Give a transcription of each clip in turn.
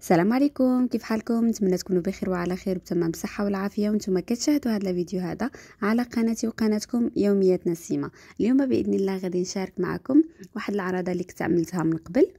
السلام عليكم كيف حالكم نتمنى تكونوا بخير وعلى خير وتمام الصحه والعافيه وانتم كتشاهدوا هذا الفيديو هذا على قناتي وقناتكم يوميات نسيمه اليوم باذن الله غادي نشارك معكم واحد العرضة اللي كنت عملتها من قبل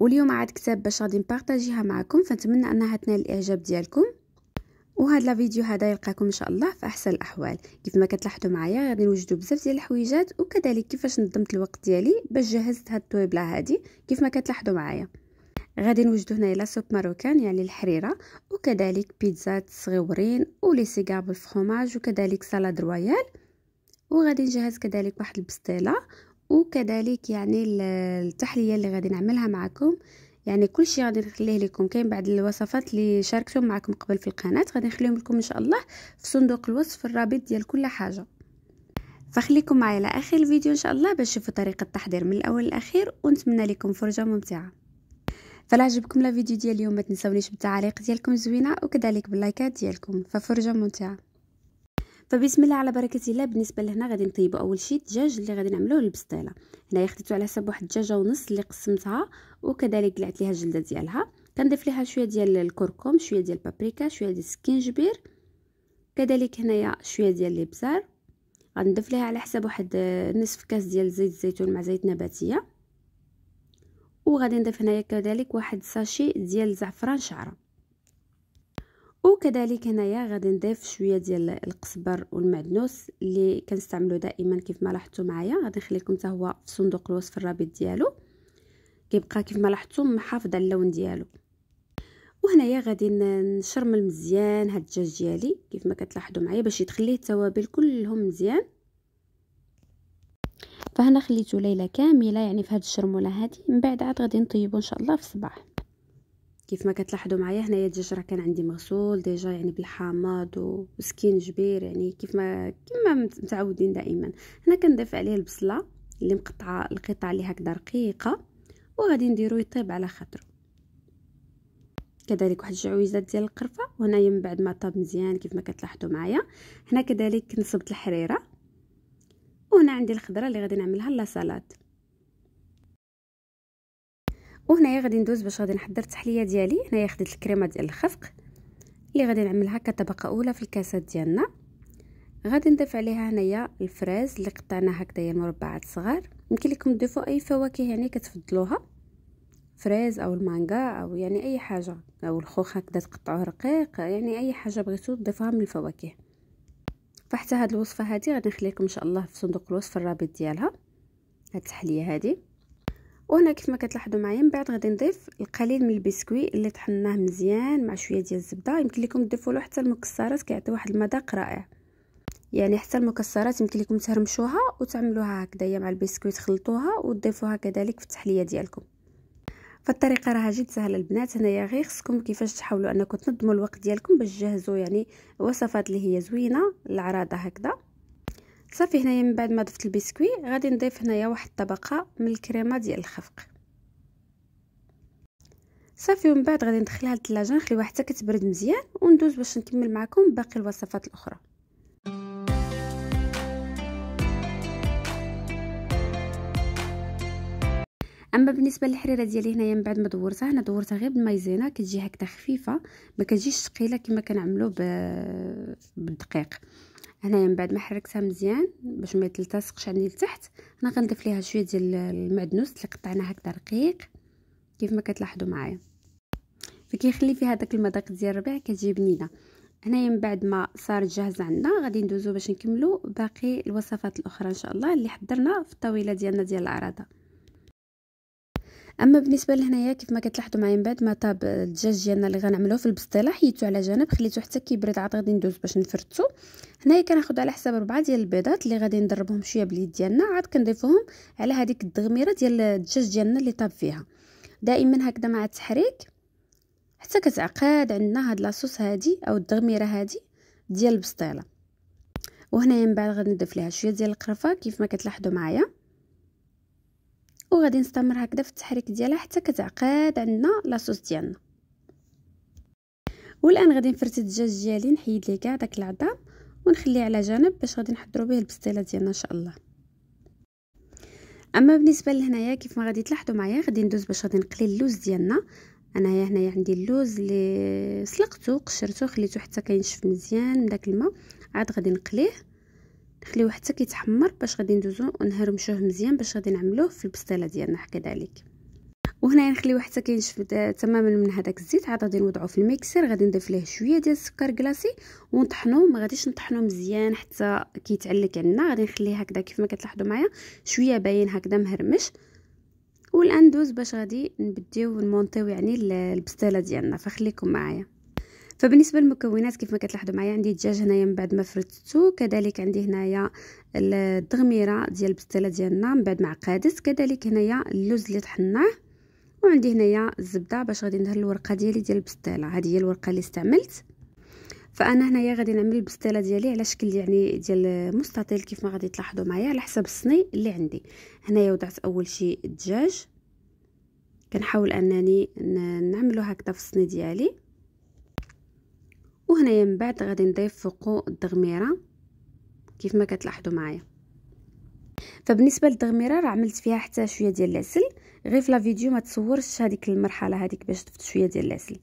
واليوم عاد كتاب باش غادي نبارطاجيها معكم فنتمنى انها تنال الاعجاب ديالكم وهذا الفيديو هذا يلقاكم ان شاء الله في احسن الاحوال كيف ما كتلاحظوا معايا غادي نوجدوا بزاف ديال الحويجات وكذلك كيفاش نظمت الوقت ديالي باش جهزت هاد الطويبله هذه كيف ما كتلاحظوا معايا غادي نوجدو هنايا لا سوب ماروكان يعني الحريره وكذلك بيتزات صغيورين ولي سيغار بالفرماج وكذلك سالاد رويال وغادي نجهز كذلك واحد البسطيله وكذلك يعني التحليه اللي غادي نعملها معكم يعني كل شيء غادي نخليه لكم كاين بعض الوصفات اللي شاركتهم معكم قبل في القناه غادي نخليهم لكم ان شاء الله في صندوق الوصف الرابط ديال كل حاجه فخليكم معايا لاخر الفيديو ان شاء الله باش تشوفوا طريقه التحضير من الاول للاخير ونتمنى لكم فرجه ممتعه فلا عجبكم لا فيديو ديال اليوم ما تنساونيش بالتعاليق ديالكم زوينه وكذلك باللايكات ديالكم ففرجه ممتعه فبسم الله على بركه الله بالنسبه لهنا غادي نطيبوا اول شيء الدجاج اللي غادي نعملوه البسطيله هنايا خديتو على حساب واحد الدجاجه ونص اللي قسمتها وكذلك قلعت ليها الجلده ديالها كنضيف ليها شويه ديال الكركم شويه ديال البابريكا شويه ديال السكينجبير كذلك هنايا شويه ديال الابزار غنضيف ليها على حساب واحد آه، نصف كاس ديال زيت الزيتون مع زيت نباتيه وغادي نضيف هنايا كذلك واحد ساشي ديال الزعفران شعره وكذلك هنايا غادي نضيف شويه ديال القزبر والمعدنوس اللي كنستعملو دائما كيف ما لاحظتوا معايا غادي نخلي لكم حتى هو في صندوق الوصف الرابط ديالو كيبقى كيف ما لاحظتوا محافظ على اللون ديالو وهنايا غادي نشرمل مزيان هاد الدجاج ديالي كيف ما كتلاحظوا معايا باش يدخل ليه التوابل كلهم مزيان فهنا خليته ليله كامله يعني في هذه الشرموله هذه من بعد عاد غادي نطيبو ان شاء الله في الصباح كيف ما كتلاحظوا معايا هنايا الدجاج راه كان عندي مغسول ديجا يعني بالحامض وسكين جبير يعني كيف ما كما متعودين دائما هنا كنضيف عليه البصله اللي مقطعه القطع اللي هكذا رقيقه وغادي نديرو يطيب على خاطرو كذلك واحد الجعويزات ديال القرفه وهنايا من بعد ما طاب مزيان كيف ما كتلاحظوا معايا هنا كذلك نصبت الحريره وهنا عندي الخضره اللي غادي نعملها لا سالاد وهنايا غادي ندوز باش غادي نحضر التحليه ديالي هنايا خديت الكريمه ديال الخفق اللي غادي نعملها كطبقه اولى في الكاسات ديالنا غادي نضيف عليها هنايا الفراز اللي قطعناها هكذايا مربعات صغار يمكن لكم تضيفوا اي فواكه يعني كتفضلوها فريز او المانجا او يعني اي حاجه او الخوخ هكذا تقطعوه رقيق يعني اي حاجه بغيتو تضيفوها من الفواكه فحتى هاد الوصفه هادي غادي نخليكم ان شاء الله في صندوق الوصف الرابط ديالها هاد التحليه هادي وهنا كيف ما كتلاحظوا معايا من بعد غادي نضيف القليل من البسكوي اللي طحناه مزيان مع شويه ديال الزبده يمكن لكم تضيفوا له حتى المكسرات كيعطي واحد المذاق رائع يعني حتى المكسرات يمكن لكم تهرمشوها وتعملوها هكذايا مع البسكويت تخلطوها وتضيفوها كذلك في التحليه ديالكم فالطريقه راها جد سهله البنات هنايا غير خصكم كيفاش تحاولوا انكم تنظموا الوقت ديالكم باش تجهزوا يعني وصفات اللي هي زوينه العراضه هكذا صافي هنايا من بعد ما ضفت البسكوي غادي نضيف هنايا واحد الطبقه من الكريمه ديال الخفق صافي ومن بعد غادي ندخلها للثلاجه نخليوها حتى كتبرد مزيان وندوز باش نكمل معكم باقي الوصفات الاخرى اما بالنسبه للحريره ديالي هنايا من بعد ما دورتها انا دورتها غير بالمايزينا كتجي هكذا خفيفه ما كتجيش ثقيله كما كنعملو بالدقيق هنايا من بعد ما حركتها مزيان باش ما تلتصقش عندي لتحت انا غنضيف ليها شويه ديال المعدنوس اللي قطعناه هكذا رقيق كيف ما كتلاحظوا معايا فكيخلي فيها داك المذاق ديال الربيع كتجي بنينه هنايا من بعد ما صارت جاهزه عندنا غادي ندوزو باش نكملو باقي الوصفات الاخرى ان شاء الله اللي حضرنا في الطاوله ديالنا ديال العراضه اما بالنسبه لهنايا كيف ما كتلاحظوا معايا من بعد ما طاب الدجاج ديالنا اللي غنعملوه في البسطيله حيدته على جنب خليته حتى كيبرد عاد غادي ندوز باش نفرتو هنايا كناخد على حساب ربعه ديال البيضات اللي غادي نضربهم شويه باليد ديالنا عاد كنضيفوهم على هذيك الدغميره ديال الدجاج ديالنا اللي طاب فيها دائما هكذا مع التحريك حتى كتعقد عندنا هاد لاصوص هادي او الدغميره هادي ديال البسطيله وهنايا من بعد غادي نضيف ليها شويه ديال القرفه كيف ما كتلاحظوا معايا وغادي نستمر هكذا في التحريك ديالها حتى كتعقد عندنا لاصوص ديالنا والان غادي نفرت الدجاج ديالي نحيد ليه كاع داك العظام ونخليه على جنب باش غادي نحضروا به البسطيله ديالنا ان شاء الله اما بالنسبه لهنايا كيف ما غادي تلاحظوا معايا غادي ندوز باش غادي نقلي اللوز ديالنا انايا هنايا عندي اللوز اللي سلقته قشرته خليته حتى كينشف مزيان من داك الماء عاد غادي نقليه نخليوه حتى كيتحمر باش غادي ندوزو ونهرمشوه مزيان باش غادي نعملوه في البسطيله ديالنا كذلك وهنايا نخليوه حتى كينشف تماما من هذاك الزيت عاد غادي نوضعو في الميكسر غادي نضيف ليه شويه ديال السكر كلاصي ونطحنو ما غاديش نطحنو مزيان حتى كيتعلق عندنا غادي نخليه هكذا كيف ما كتلاحظوا معايا شويه باين هكذا مهرمش والان دوز باش غادي نبديو نمونطيو يعني البسطيله ديالنا فخليكم معايا فبالنسبه للمكونات كيف ما كتلاحظوا معايا عندي الدجاج هنايا من بعد ما فرتته كذلك عندي هنايا الدغميره ديال البسطيله ديالنا من بعد ما عقدت كذلك هنايا اللوز اللي طحناه وعندي هنايا الزبده باش غادي ندهن الورقه ديالي ديال البسطيله هذه هي الورقه اللي استعملت فانا هنايا غادي نعمل البسطيله ديالي على شكل يعني ديال مستطيل كيف ما غادي تلاحظوا معايا على حسب الصني اللي عندي هنايا وضعت اول شيء الدجاج كنحاول انني نعملو هكذا في الصني ديالي وهنايا من بعد غادي نضيف فوقو الدغميره كيف ما كتلاحظوا معايا فبالنسبه للدغميره راه عملت فيها حتى شويه ديال العسل غير في لا فيديو ما تصورش هذيك المرحله هذيك باش ضفت شويه ديال العسل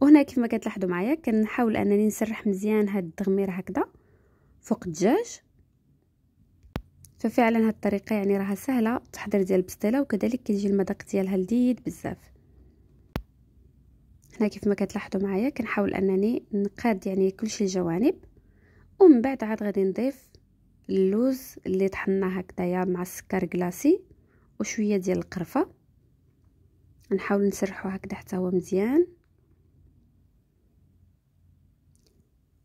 وهنا كيف ما كتلاحظوا معايا كنحاول انني نسرح مزيان هاد الدغميره هكذا فوق الدجاج ففعلا هاد الطريقه يعني راها سهله تحضير ديال البسطيله وكذلك كيجي المذاق ديالها لذيذ بزاف هنا كيف ما كتلاحظوا معايا كنحاول انني نقاد يعني كلشي الجوانب ومن بعد عاد غادي نضيف اللوز اللي طحناه هكذايا مع السكر كلاصي وشويه ديال القرفه نحاول نسرحو هكذا حتى هو مزيان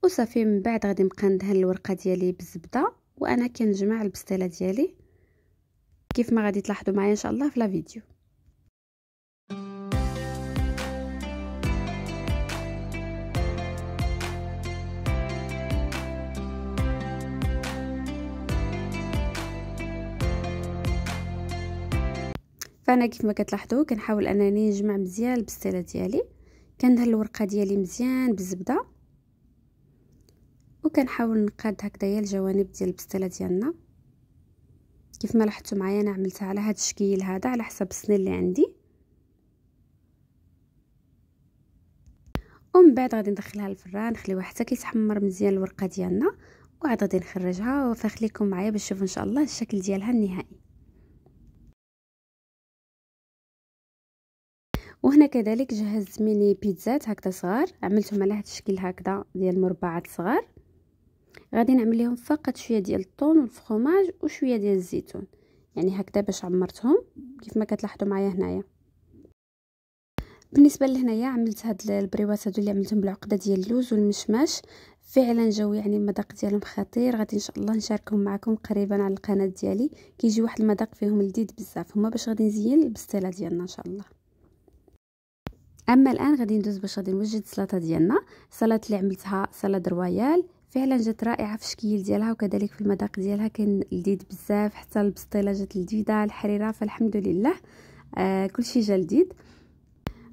وصافي من بعد غادي نبقى ندهن الورقه ديالي بالزبده وانا كنجمع البسطيله ديالي كيف ما غادي تلاحظوا معايا ان شاء الله في لا فيديو فانا كيف ما كتلاحظوا كنحاول انني نجمع مزيان البستيله ديالي كندهن الورقه ديالي مزيان بالزبده وكنحاول نقاد هكذايا الجوانب ديال البستيله ديالنا كيف ما لاحظتوا معايا انا عملتها على هذا الشكل هذا على حسب السنين اللي عندي ومن بعد غادي ندخلها الفران نخليوها حتى كيتحمر مزيان الورقه ديالنا وعاد غادي نخرجها وفخليكم معايا باش تشوفوا ان شاء الله الشكل ديالها النهائي وهنا كذلك جهزت ميني بيتزات هكذا صغار عملتهم على هذا الشكل هكذا ديال مربعات صغار غادي نعمل لهم فقط شويه ديال الطون والفخوماج وشويه ديال الزيتون يعني هكذا باش عمرتهم كيف ما كتلاحظوا معايا هنايا بالنسبه لهنايا عملت هاد البريوات هادو اللي عملتهم بالعقده ديال اللوز والمشماش فعلا جاو يعني المذاق ديالهم خطير غادي ان شاء الله نشاركهم معكم قريبا على القناه ديالي كيجي واحد المذاق فيهم لذيذ بزاف هما باش غادي نزين البسطيله ديالنا ان شاء الله اما الان غادي ندوز باش غادي نوجد السلطه ديالنا السلطه اللي عملتها سلطه رويال فعلا جات رائعه في الشكل ديالها وكذلك في المذاق ديالها كان لذيذ بزاف حتى البسطيله جات لذيذه الحريره فالحمد لله آه كلشي جا لذيذ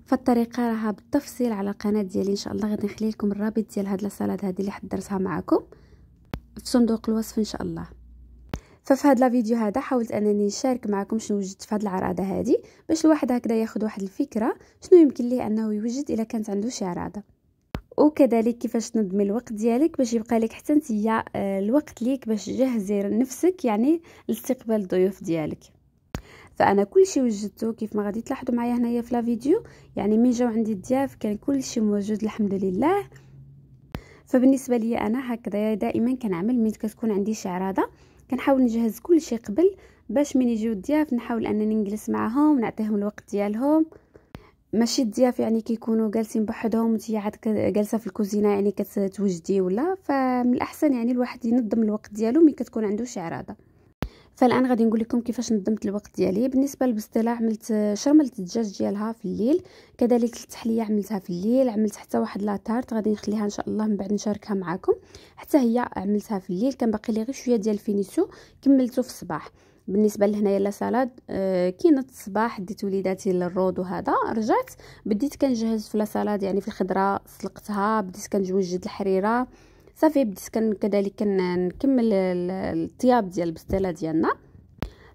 فالطريقه راها بالتفصيل على القناه ديالي ان شاء الله غادي نخلي لكم الرابط ديال هاد السلطه هذه اللي حضرتها معكم في صندوق الوصف ان شاء الله ففي هذا الفيديو هذا حاولت انني نشارك معكم شنو وجدت في هذه العراضه هذه باش الواحد هكذا ياخذ واحد الفكره شنو يمكن ليه انه يوجد الا كانت عنده شي عراضه وكذلك كيفاش تنظمي الوقت ديالك باش يبقى لك حتى نتيا آه، الوقت ليك باش تجهزي نفسك يعني لاستقبال الضيوف ديالك فانا كل شيء وجدته كيف ما غادي تلاحظوا معايا هنايا في لا فيديو يعني من جاو عندي الضياف كان كل شيء موجود الحمد لله فبالنسبه لي انا هكذا دائما كنعمل ملي كتكون عندي شي عراضه كنحاول نجهز كل شيء قبل باش من يجيو الضياف نحاول انني نجلس معاهم نعطيهم الوقت ديالهم ماشي الضياف يعني كيكونوا جالسين بحدهم وانت عاد جالسه في الكوزينه يعني كتوجدي ولا فمن الاحسن يعني الواحد ينظم الوقت ديالو ملي كتكون عنده شي عراضه فالان غادي نقول لكم كيفاش نظمت الوقت ديالي بالنسبه للبسطيله عملت شرملت الدجاج ديالها في الليل كذلك التحليه عملتها في الليل عملت حتى واحد لاطارت غادي نخليها ان شاء الله من بعد نشاركها معكم حتى هي عملتها في الليل كان باقي لي غير شويه ديال الفينيسو كملته في الصباح بالنسبه لهنايا لا سالاد آه كاينه الصباح ديت وليداتي للرود وهذا رجعت بديت كنجهز في لا سالاد يعني في الخضره سلقتها بديت كنجوج الحريره صافي بديت كذلك نكمل الطياب ديال البسطيله ديالنا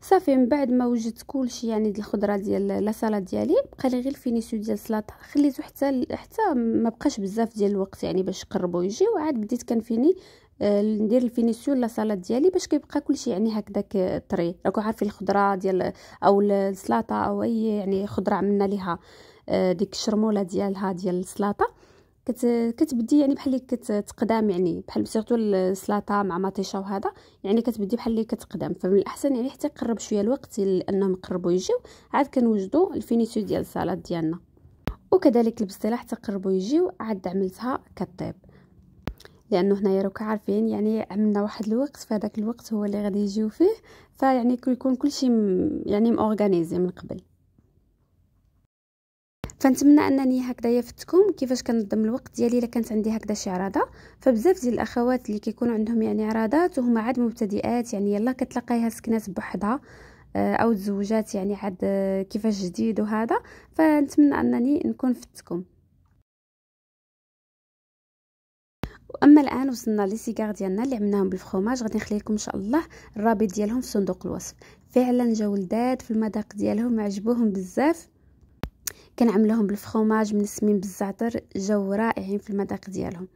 صافي من بعد ما وجدت كلشي يعني ديال الخضره ديال لا سالاد ديالي بقى لي غير الفينيسيو ديال السلطه خليته حتى حتى ما بقاش بزاف ديال الوقت يعني باش قربوا يجي وعاد بديت كنفيني آه، ندير الفينيسيو لا سالاد ديالي باش كيبقى كلشي يعني هكذاك طري راكم عارفين الخضره ديال او السلطه او اي يعني خضره عملنا ليها آه، ديك الشرموله ديالها ديال السلطه كت... كتبدي يعني بحال اللي كتقدام يعني بحال سيرتو السلطه مع مطيشه وهذا يعني كتبدي بحال اللي كتقدام فمن الاحسن يعني حتى يقرب شويه الوقت لانهم يقربوا يجيو عاد كنوجدوا الفينيسيو ديال السلطه ديالنا وكذلك البسطيله حتى قربوا يجيو عاد عملتها كطيب لانه هنايا راك عارفين يعني عملنا واحد الوقت فهداك الوقت هو اللي غادي يجيو فيه فيعني كيكون كلشي يعني مورغانيزي من قبل فنتمنى انني هكذا يفتكم كيفاش كنظم الوقت ديالي الا كانت عندي هكذا شي عراضه فبزاف ديال الاخوات اللي كيكونوا عندهم يعني عراضات وهما عاد مبتدئات يعني يلا كتلاقيها سكنات بوحدها آه، او تزوجات يعني عاد آه، كيفاش جديد وهذا فنتمنى انني نكون فتكم واما الان وصلنا لي سيغار ديالنا اللي عملناهم بالفخوماج غادي نخلي لكم ان شاء الله الرابط ديالهم في صندوق الوصف فعلا جاو لذاد في المذاق ديالهم عجبوهم بزاف كنعملوهم بالفخوماج منسمين بالزعتر جاو رائعين في المذاق ديالهم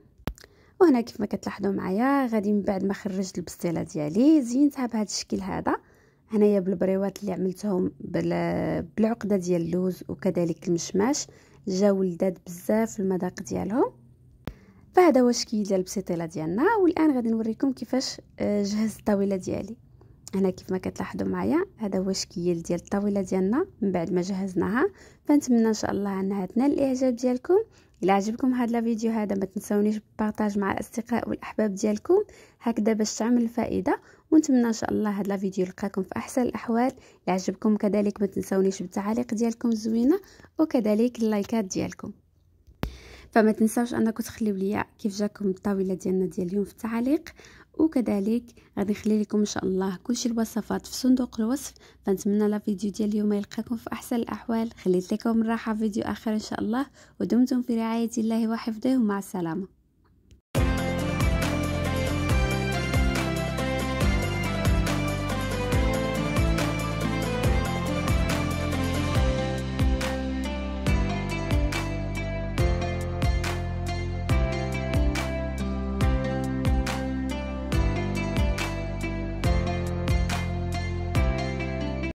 وهنا كيف ما كتلاحظوا معايا غادي من بعد ما خرجت البسطيله ديالي زينتها بهذا الشكل هذا هنايا بالبريوات اللي عملتهم بالعقده ديال اللوز وكذلك المشماش جاو لذاد بزاف في المذاق ديالهم فهذا هو الشكل ديال البسطيله ديالنا والان غادي نوريكم كيفاش آه، جهزت الطاوله ديالي هنا كيف ما كتلاحظوا معايا هذا هو الشكل ديال الطاوله ديالنا من بعد ما جهزناها فنتمنى ان شاء الله انها تنال الاعجاب ديالكم الى عجبكم هذا الفيديو هذا ما تنسونيش بارطاج مع الاصدقاء والاحباب ديالكم هكذا باش تعمل الفائده ونتمنى ان شاء الله هذا الفيديو يلقاكم في احسن الاحوال الى عجبكم كذلك ما تنسونيش بالتعاليق ديالكم الزوينه وكذلك اللايكات ديالكم فما تنساوش انكم تخليو ليا كيف جاكم الطاوله ديالنا ديال اليوم في التعاليق وكذلك غادي نخلي لكم ان شاء الله كلشي الوصفات في صندوق الوصف فنتمنى لا فيديو ديال اليوم يلقاكم في احسن الاحوال خليت لكم الراحه فيديو اخر ان شاء الله ودمتم في رعايه الله وحفظه ومع السلامه